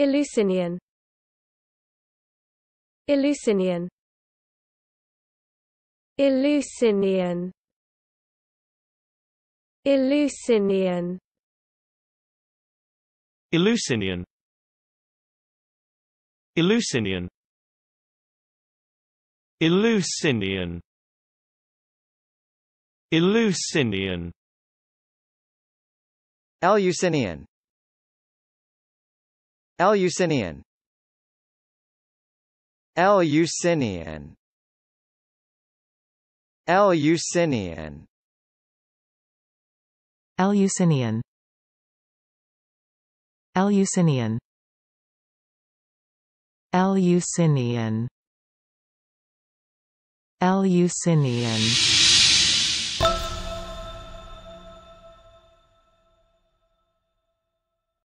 Eleusinian Eleusinian Eleusinian Eleusinian Eleusinian Eleusinian Eleusinian Eleusinian Eleusinian Eleusinian Eleusinian Eleusinian Eleusinian Eleusinian Eleusinian Eleusinian